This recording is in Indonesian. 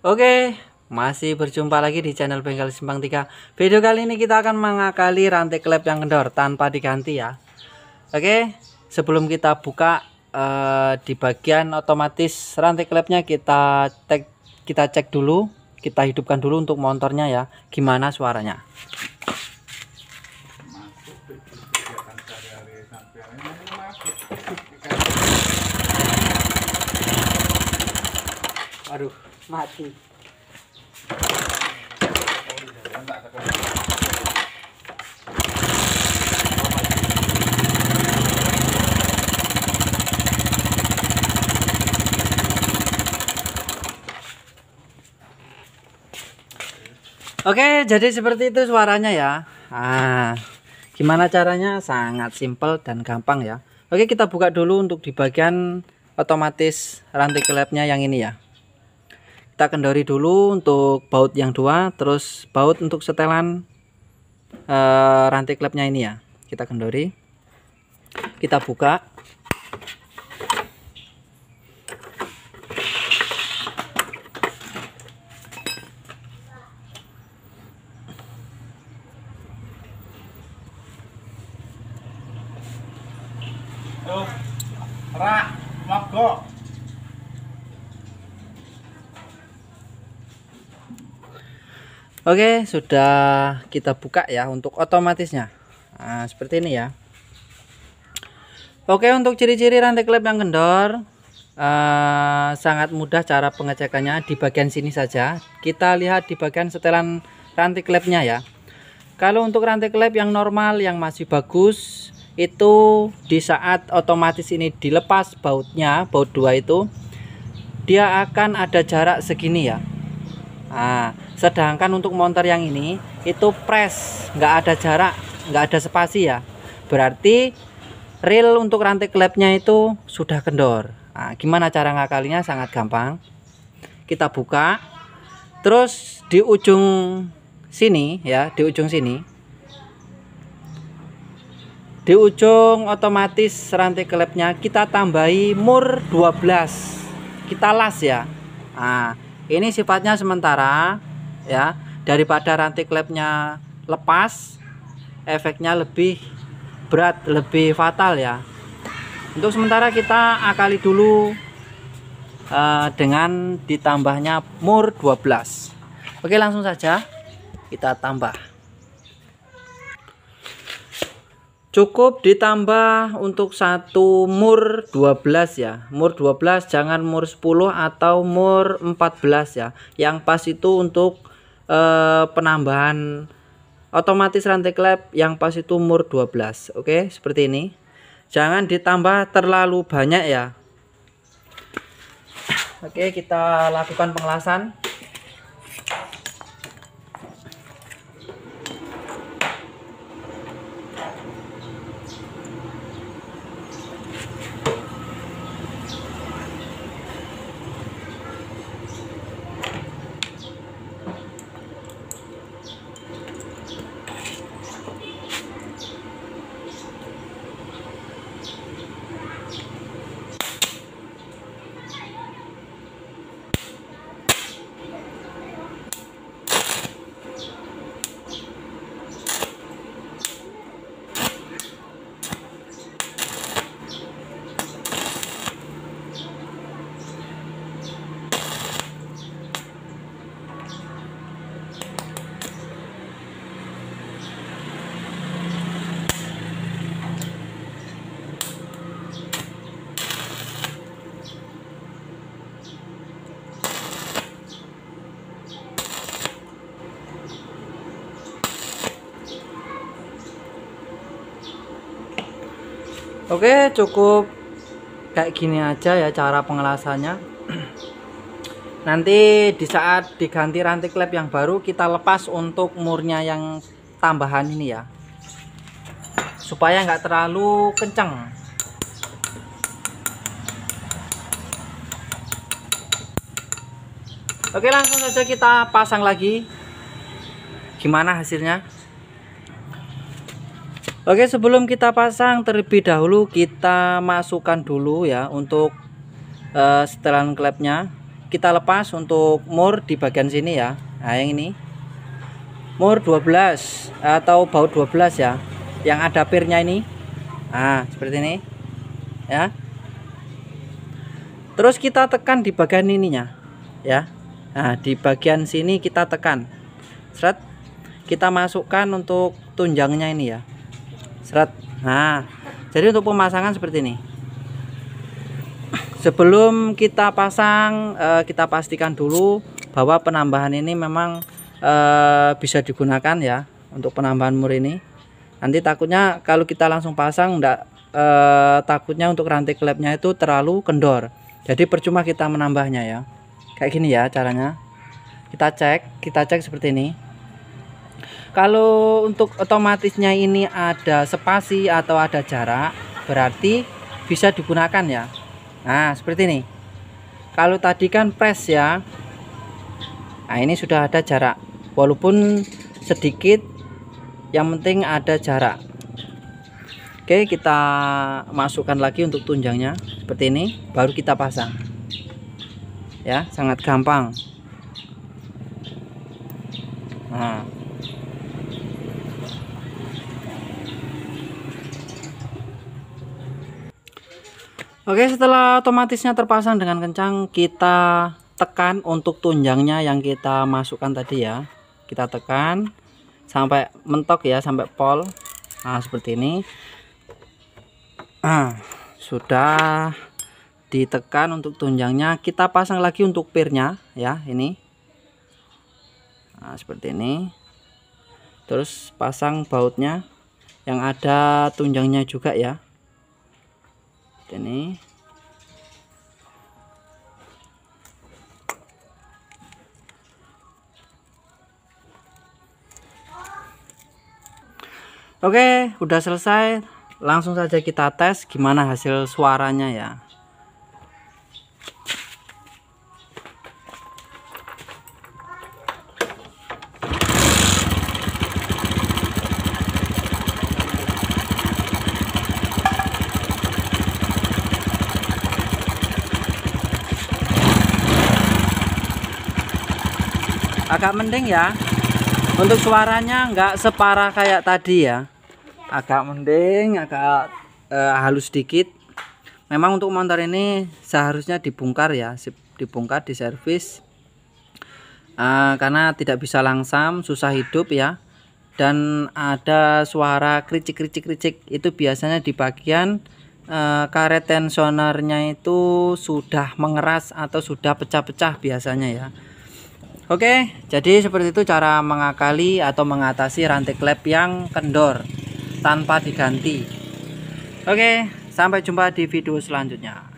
Oke, masih berjumpa lagi di channel Bengkel Simpang 3 Video kali ini kita akan mengakali rantai klep yang kendor tanpa diganti ya Oke, sebelum kita buka eh, di bagian otomatis rantai klepnya kita cek, kita cek dulu Kita hidupkan dulu untuk motornya ya, gimana suaranya Aduh, mati. Oke, jadi seperti itu suaranya ya. Ah, gimana caranya? Sangat simpel dan gampang ya. Oke, kita buka dulu untuk di bagian otomatis rantai klepnya yang ini ya kita kendori dulu untuk baut yang dua terus baut untuk setelan uh, rantai klepnya ini ya kita kendori kita buka Oh. Oke sudah kita buka ya untuk otomatisnya nah, seperti ini ya Oke untuk ciri-ciri rantai klep yang kendor eh, sangat mudah cara pengecekannya di bagian sini saja kita lihat di bagian setelan rantai klepnya ya kalau untuk rantai klep yang normal yang masih bagus itu di saat otomatis ini dilepas bautnya baut dua itu dia akan ada jarak segini ya nah sedangkan untuk monter yang ini itu press nggak ada jarak nggak ada spasi ya berarti reel untuk rantai klepnya itu sudah kendor nah, gimana cara ngakalinya sangat gampang kita buka terus di ujung sini ya di ujung sini di ujung otomatis rantai klepnya kita tambahi mur 12 kita las ya nah ini sifatnya sementara ya daripada rantai klepnya lepas efeknya lebih berat lebih fatal ya untuk sementara kita akali dulu uh, dengan ditambahnya mur 12 Oke langsung saja kita tambah cukup ditambah untuk satu mur 12 ya mur 12 jangan mur 10 atau mur 14 ya yang pas itu untuk Eh, penambahan otomatis rantai klep yang pas itu umur 12 oke okay? seperti ini jangan ditambah terlalu banyak ya oke okay, kita lakukan pengelasan Oke, cukup kayak gini aja ya cara pengelasannya. Nanti di saat diganti rantai klep yang baru kita lepas untuk murnya yang tambahan ini ya. Supaya nggak terlalu kenceng. Oke, langsung saja kita pasang lagi. Gimana hasilnya? Oke sebelum kita pasang terlebih dahulu kita masukkan dulu ya untuk uh, setelan klepnya kita lepas untuk mur di bagian sini ya nah yang ini mur 12 atau baut 12 ya yang ada pirnya ini nah seperti ini ya terus kita tekan di bagian ininya ya nah di bagian sini kita tekan seret kita masukkan untuk tunjangnya ini ya serat nah jadi untuk pemasangan seperti ini sebelum kita pasang eh, kita pastikan dulu bahwa penambahan ini memang eh, bisa digunakan ya untuk penambahan mur ini nanti takutnya kalau kita langsung pasang enggak eh, takutnya untuk rantai klepnya itu terlalu kendor jadi percuma kita menambahnya ya kayak gini ya caranya kita cek kita cek seperti ini kalau untuk otomatisnya ini ada spasi atau ada jarak berarti bisa digunakan ya nah seperti ini kalau tadi kan press ya nah ini sudah ada jarak walaupun sedikit yang penting ada jarak oke kita masukkan lagi untuk tunjangnya seperti ini baru kita pasang ya sangat gampang nah Oke setelah otomatisnya terpasang dengan kencang kita tekan untuk tunjangnya yang kita masukkan tadi ya kita tekan sampai mentok ya sampai pol nah seperti ini nah sudah ditekan untuk tunjangnya kita pasang lagi untuk pirnya ya ini nah seperti ini terus pasang bautnya yang ada tunjangnya juga ya ini Oke, udah selesai. Langsung saja kita tes gimana hasil suaranya ya. agak mending ya untuk suaranya nggak separah kayak tadi ya agak mending agak uh, halus sedikit. memang untuk motor ini seharusnya dibongkar ya dibongkar di servis uh, eh, karena tidak bisa langsam susah hidup ya dan ada suara kricik-kricik-kricik itu biasanya di bagian eh, karet tensionernya itu sudah mengeras atau sudah pecah-pecah biasanya ya Oke, jadi seperti itu cara mengakali atau mengatasi rantai klep yang kendor tanpa diganti. Oke, sampai jumpa di video selanjutnya.